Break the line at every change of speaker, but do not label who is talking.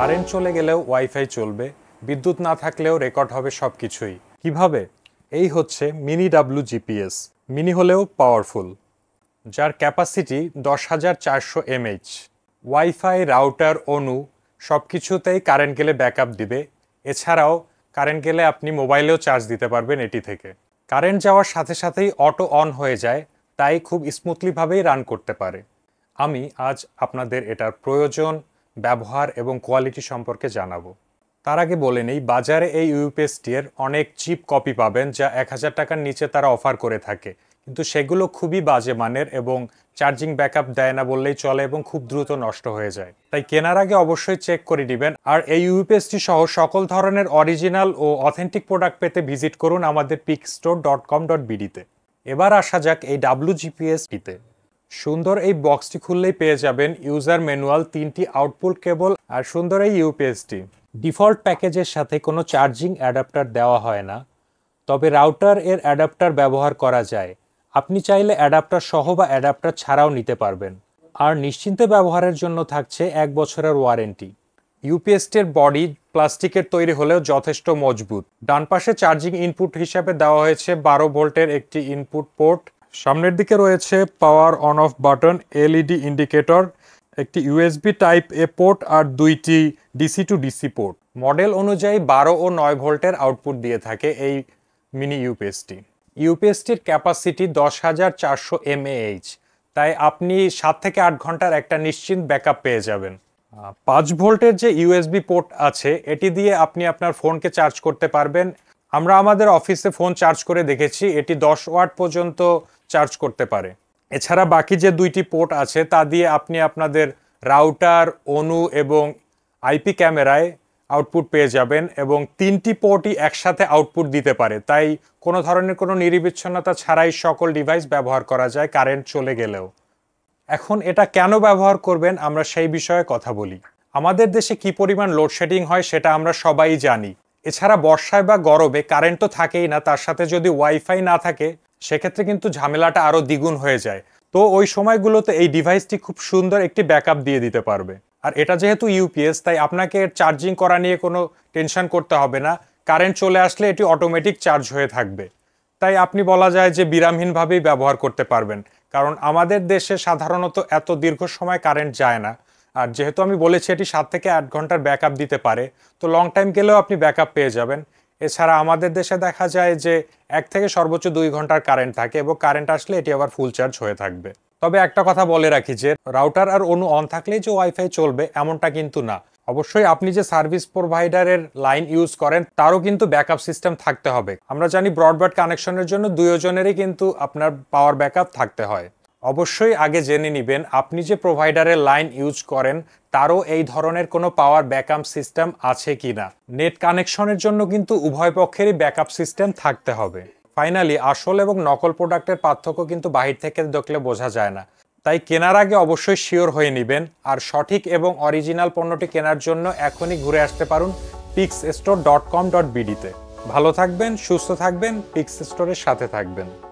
current চলে গেলেও wifi চলবে বিদ্যুৎ না থাকলেও রেকর্ড হবে সব কিছুই কীভাবে এই হচ্ছে মিনি ডাব্লু জিপিএস মিনি হলেও পাওয়ারফুল যার ক্যাপাসিটি দশ হাজার চারশো এমএইচ ওয়াইফাই রাউটার অনু সব কিছুতেই কারেন্ট গেলে ব্যাকআপ দিবে এছাড়াও কারেন্ট গেলে আপনি মোবাইলেও চার্জ দিতে পারবেন এটি থেকে কারেন্ট যাওয়ার সাথে সাথেই অটো অন হয়ে যায় তাই খুব স্মুথলিভাবেই রান করতে পারে আমি আজ আপনাদের এটার প্রয়োজন ব্যবহার এবং কোয়ালিটি সম্পর্কে জানাবো তার আগে বলে নেই বাজারে এই ইউপিএসটি এর অনেক চিপ কপি পাবেন যা এক হাজার টাকার নিচে তারা অফার করে থাকে কিন্তু সেগুলো খুবই বাজে মানের এবং চার্জিং ব্যাকআপ দেয় না বললেই চলে এবং খুব দ্রুত নষ্ট হয়ে যায় তাই কেনার আগে অবশ্যই চেক করে নেবেন আর এই ইউপিএসটি সহ সকল ধরনের অরিজিনাল ও অথেন্টিক প্রোডাক্ট পেতে ভিজিট করুন আমাদের পিকস্টোর ডট কম ডট বিডিতে এবার আসা যাক এই ডাব্লু জিপিএসটিতে সুন্দর এই বক্সটি খুললেই পেয়ে যাবেন ইউজার ম্যানুয়াল তিনটি আউটপুট কেবল আর সুন্দর এই ইউপিএসটি ডিফল্ট প্যাকেজের সাথে কোনো চার্জিং অ্যাডাপ্টার দেওয়া হয় না তবে রাউটার এর অ্যাডাপ্টার ব্যবহার করা যায় আপনি চাইলে অ্যাডাপ্টার সহ বা অ্যাডাপ্টার ছাড়াও নিতে পারবেন আর নিশ্চিন্তে ব্যবহারের জন্য থাকছে এক বছরের ওয়ারেন্টি ইউপিএসটির বডি প্লাস্টিকের তৈরি হলেও যথেষ্ট মজবুত ডান পাশে চার্জিং ইনপুট হিসাবে দেওয়া হয়েছে বারো ভোল্টের একটি ইনপুট পোর্ট সামনের দিকে রয়েছে power on off button LED indicator একটি ইউএসবি টাইপ এ পোর্ট আর দুইটি DC to DC port model অনুযায়ী বারো ও নয় ভোল্টের আউটপুট দিয়ে থাকে এই মিনি ইউপিএসটি ইউপিএসটির ক্যাপাসিটি দশ হাজার চারশো এমএএইচ তাই আপনি সাত থেকে আট ঘন্টার একটা নিশ্চিন্ত ব্যাকআপ পেয়ে যাবেন পাঁচ ভোল্টের যে ইউএসবি পোর্ট আছে এটি দিয়ে আপনি আপনার ফোনকে চার্জ করতে পারবেন আমরা আমাদের অফিসে ফোন চার্জ করে দেখেছি এটি 10 ওয়াট পর্যন্ত চার্জ করতে পারে এছাড়া বাকি যে দুইটি পোর্ট আছে তা দিয়ে আপনি আপনাদের রাউটার অনু এবং আইপি ক্যামেরায় আউটপুট পেয়ে যাবেন এবং তিনটি পোর্টই একসাথে আউটপুট দিতে পারে তাই কোনো ধরনের কোনো নিরিবিচ্ছন্নতা ছাড়াই সকল ডিভাইস ব্যবহার করা যায় কারেন্ট চলে গেলেও এখন এটা কেন ব্যবহার করবেন আমরা সেই বিষয়ে কথা বলি আমাদের দেশে কি পরিমাণ লোডশেডিং হয় সেটা আমরা সবাই জানি এছাড়া বর্ষায় বা গরমে কারেন্ট তো থাকেই না তার সাথে যদি ওয়াইফাই না থাকে সেক্ষেত্রে কিন্তু ঝামেলাটা আরও দ্বিগুণ হয়ে যায় তো ওই সময়গুলোতে এই ডিভাইসটি খুব সুন্দর একটি ব্যাকআপ দিয়ে দিতে পারবে আর এটা যেহেতু ইউপিএস তাই আপনাকে চার্জিং করা নিয়ে কোনো টেনশন করতে হবে না কারেন্ট চলে আসলে এটি অটোমেটিক চার্জ হয়ে থাকবে তাই আপনি বলা যায় যে বিরামহীনভাবেই ব্যবহার করতে পারবেন কারণ আমাদের দেশে সাধারণত এত দীর্ঘ সময় কারেন্ট যায় না আর যেহেতু আমি বলেছি এটি সাত থেকে আট ঘন্টার ব্যাকআপ দিতে পারে তো লং টাইম গেলেও আপনি ব্যাকআপ পেয়ে যাবেন এছাড়া আমাদের দেশে দেখা যায় যে এক থেকে সর্বোচ্চ দুই ঘন্টার কারেন্ট থাকে এবং কারেন্ট আসলে এটি আবার ফুল চার্জ হয়ে থাকবে তবে একটা কথা বলে রাখি যে রাউটার আর অনু অন থাকলেই যে ওয়াইফাই চলবে এমনটা কিন্তু না অবশ্যই আপনি যে সার্ভিস প্রোভাইডারের লাইন ইউজ করেন তারও কিন্তু ব্যাকআপ সিস্টেম থাকতে হবে আমরা জানি ব্রডব্যান্ড কানেকশনের জন্য দুজনেরই কিন্তু আপনার পাওয়ার ব্যাকআপ থাকতে হয় অবশ্যই আগে জেনে নেবেন আপনি যে প্রোভাইডারের লাইন ইউজ করেন তারও এই ধরনের কোনো পাওয়ার ব্যাকআপ সিস্টেম আছে কি না নেট কানেকশনের জন্য কিন্তু উভয় পক্ষেরই ব্যাকআপ সিস্টেম থাকতে হবে ফাইনালি আসল এবং নকল প্রোডাক্টের পার্থক্য কিন্তু বাহির থেকে দেখলে বোঝা যায় না তাই কেনার আগে অবশ্যই শিওর হয়ে নেবেন আর সঠিক এবং অরিজিনাল পণ্যটি কেনার জন্য এখনই ঘুরে আসতে পারুন pix store dot com dot বিডিতে ভালো থাকবেন সুস্থ থাকবেন পিক্স স্টোরের সাথে থাকবেন